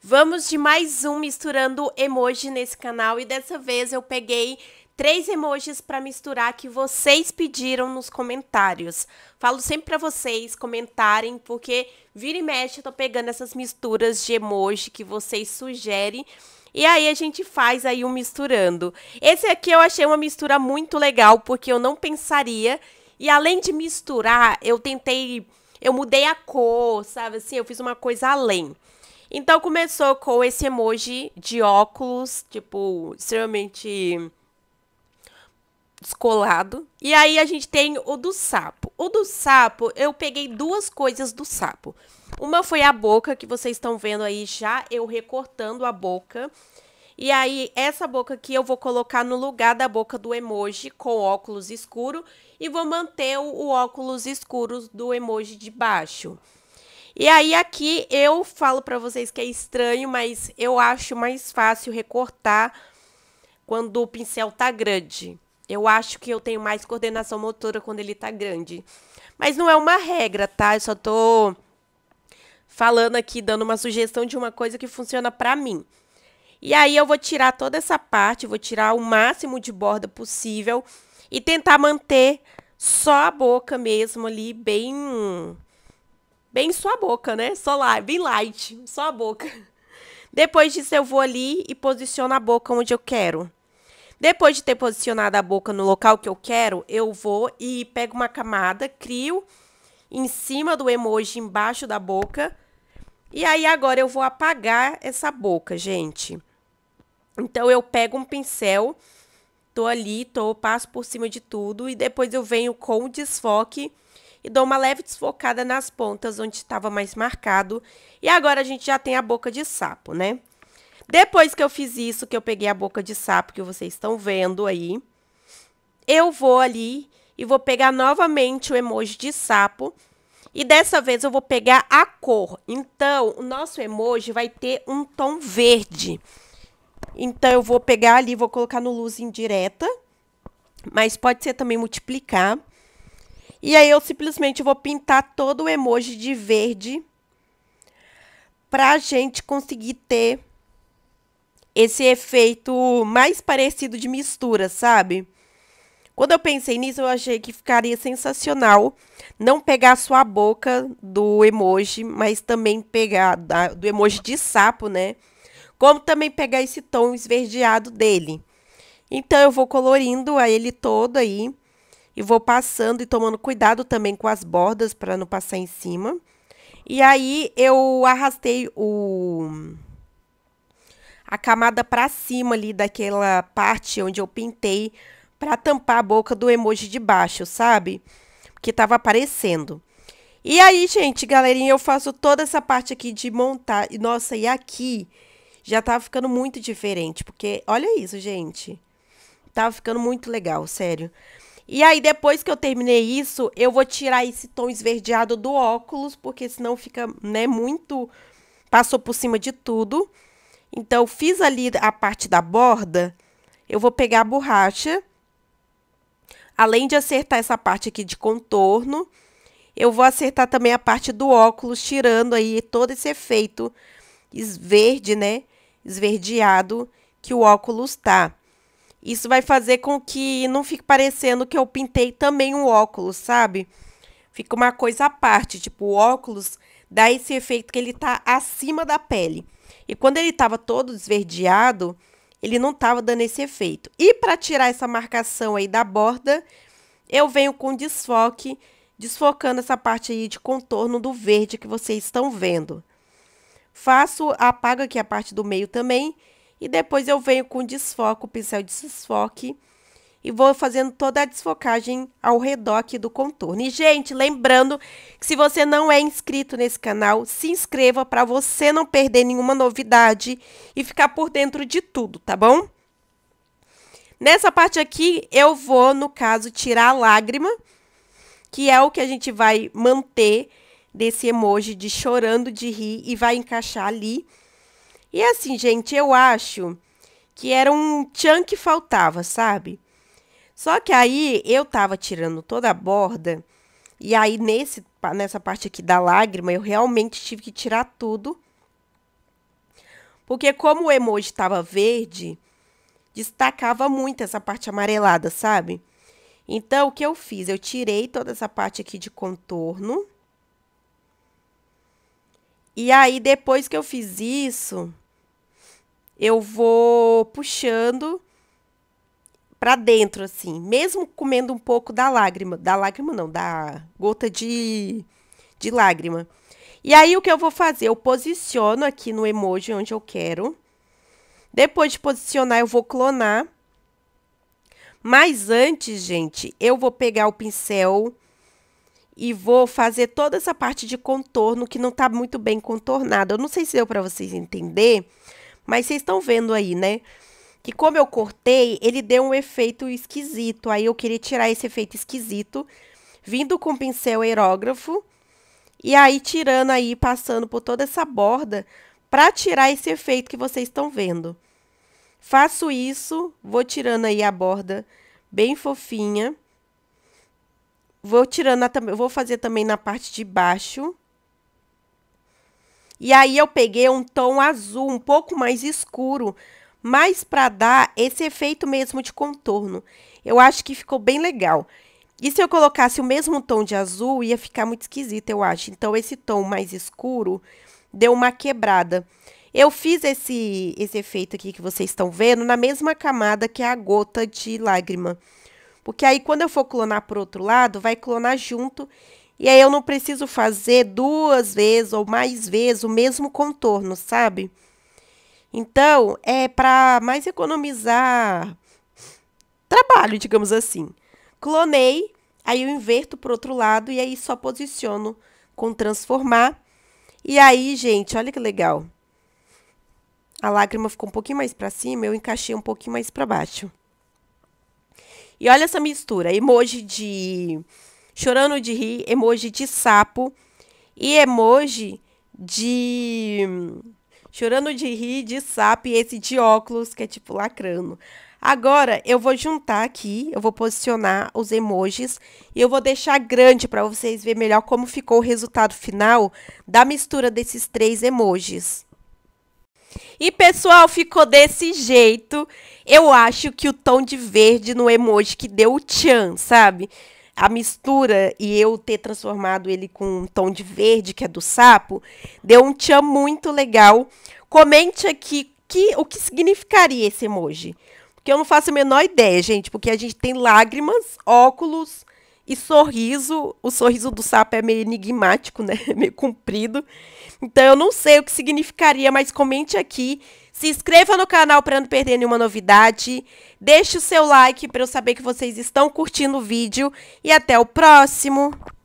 Vamos de mais um misturando emoji nesse canal e dessa vez eu peguei três emojis para misturar que vocês pediram nos comentários. Falo sempre para vocês comentarem porque vira e mexe eu tô pegando essas misturas de emoji que vocês sugerem. E aí a gente faz aí um misturando. Esse aqui eu achei uma mistura muito legal porque eu não pensaria e além de misturar, eu tentei eu mudei a cor, sabe assim, eu fiz uma coisa além. Então começou com esse emoji de óculos, tipo, extremamente descolado. E aí a gente tem o do sapo. O do sapo, eu peguei duas coisas do sapo. Uma foi a boca, que vocês estão vendo aí já, eu recortando a boca. E aí, essa boca aqui eu vou colocar no lugar da boca do emoji com óculos escuro. E vou manter o, o óculos escuro do emoji de baixo. E aí aqui eu falo para vocês que é estranho, mas eu acho mais fácil recortar quando o pincel tá grande. Eu acho que eu tenho mais coordenação motora quando ele tá grande. Mas não é uma regra, tá? Eu só tô falando aqui, dando uma sugestão de uma coisa que funciona para mim. E aí eu vou tirar toda essa parte, vou tirar o máximo de borda possível e tentar manter só a boca mesmo ali, bem Bem sua boca, né? Só lá, bem light, só a boca. Depois disso, eu vou ali e posiciono a boca onde eu quero. Depois de ter posicionado a boca no local que eu quero, eu vou e pego uma camada, crio em cima do emoji, embaixo da boca. E aí agora eu vou apagar essa boca, gente. Então eu pego um pincel, tô ali, tô passo por cima de tudo e depois eu venho com o desfoque e dou uma leve desfocada nas pontas onde estava mais marcado. E agora a gente já tem a boca de sapo, né? Depois que eu fiz isso, que eu peguei a boca de sapo que vocês estão vendo aí, eu vou ali e vou pegar novamente o emoji de sapo. E dessa vez eu vou pegar a cor. Então, o nosso emoji vai ter um tom verde. Então, eu vou pegar ali, vou colocar no luz indireta. Mas pode ser também multiplicar. E aí eu simplesmente vou pintar todo o emoji de verde para a gente conseguir ter esse efeito mais parecido de mistura, sabe? Quando eu pensei nisso, eu achei que ficaria sensacional não pegar só a boca do emoji, mas também pegar da, do emoji de sapo, né? Como também pegar esse tom esverdeado dele. Então eu vou colorindo ele todo aí e vou passando e tomando cuidado também com as bordas para não passar em cima. E aí eu arrastei o a camada para cima ali daquela parte onde eu pintei para tampar a boca do emoji de baixo, sabe? Porque tava aparecendo. E aí, gente, galerinha, eu faço toda essa parte aqui de montar. Nossa, e aqui já tava ficando muito diferente, porque olha isso, gente. Tava ficando muito legal, sério. E aí, depois que eu terminei isso, eu vou tirar esse tom esverdeado do óculos, porque senão fica, né, muito. Passou por cima de tudo. Então, fiz ali a parte da borda. Eu vou pegar a borracha. Além de acertar essa parte aqui de contorno, eu vou acertar também a parte do óculos, tirando aí todo esse efeito esverde, né? Esverdeado que o óculos tá. Isso vai fazer com que não fique parecendo que eu pintei também o óculos, sabe? Fica uma coisa à parte, tipo, o óculos dá esse efeito que ele tá acima da pele. E quando ele estava todo esverdeado, ele não estava dando esse efeito. E para tirar essa marcação aí da borda, eu venho com desfoque, desfocando essa parte aí de contorno do verde que vocês estão vendo. Faço, apago aqui a parte do meio também e depois eu venho com desfoco, o pincel de desfoque. E vou fazendo toda a desfocagem ao redor aqui do contorno. E, gente, lembrando que se você não é inscrito nesse canal, se inscreva para você não perder nenhuma novidade e ficar por dentro de tudo, tá bom? Nessa parte aqui, eu vou, no caso, tirar a lágrima, que é o que a gente vai manter desse emoji de chorando de rir e vai encaixar ali. E assim, gente, eu acho que era um tchan que faltava, sabe? Só que aí eu tava tirando toda a borda e aí nesse nessa parte aqui da lágrima eu realmente tive que tirar tudo. Porque como o emoji tava verde, destacava muito essa parte amarelada, sabe? Então o que eu fiz? Eu tirei toda essa parte aqui de contorno e aí, depois que eu fiz isso, eu vou puxando para dentro, assim, mesmo comendo um pouco da lágrima, da lágrima não, da gota de, de lágrima. E aí, o que eu vou fazer? Eu posiciono aqui no emoji onde eu quero. Depois de posicionar, eu vou clonar. Mas antes, gente, eu vou pegar o pincel e vou fazer toda essa parte de contorno que não está muito bem contornada. Eu não sei se deu para vocês entender, mas vocês estão vendo aí, né? Que como eu cortei, ele deu um efeito esquisito. Aí eu queria tirar esse efeito esquisito, vindo com o pincel aerógrafo e aí tirando aí, passando por toda essa borda para tirar esse efeito que vocês estão vendo. Faço isso, vou tirando aí a borda bem fofinha. Vou tirando, também, vou fazer também na parte de baixo. E aí eu peguei um tom azul, um pouco mais escuro, mas para dar esse efeito mesmo de contorno. Eu acho que ficou bem legal. E se eu colocasse o mesmo tom de azul, ia ficar muito esquisito, eu acho. Então, esse tom mais escuro deu uma quebrada. Eu fiz esse, esse efeito aqui que vocês estão vendo na mesma camada que a gota de lágrima. Porque aí quando eu for clonar para outro lado, vai clonar junto. E aí eu não preciso fazer duas vezes ou mais vezes o mesmo contorno, sabe? Então, é para mais economizar trabalho, digamos assim. Clonei, aí eu inverto para outro lado e aí só posiciono com transformar. E aí, gente, olha que legal. A lágrima ficou um pouquinho mais para cima, eu encaixei um pouquinho mais para baixo. E olha essa mistura: emoji de chorando de rir, emoji de sapo e emoji de chorando de rir, de sapo e esse de óculos que é tipo lacrando. Agora eu vou juntar aqui, eu vou posicionar os emojis e eu vou deixar grande para vocês verem melhor como ficou o resultado final da mistura desses três emojis. E pessoal, ficou desse jeito. Eu acho que o tom de verde no emoji que deu o tchan, sabe? A mistura e eu ter transformado ele com um tom de verde, que é do sapo, deu um tchan muito legal. Comente aqui que, o que significaria esse emoji. Porque eu não faço a menor ideia, gente, porque a gente tem lágrimas, óculos, e sorriso, o sorriso do sapo é meio enigmático, né? meio comprido. Então eu não sei o que significaria, mas comente aqui. Se inscreva no canal para não perder nenhuma novidade. Deixe o seu like para eu saber que vocês estão curtindo o vídeo. E até o próximo!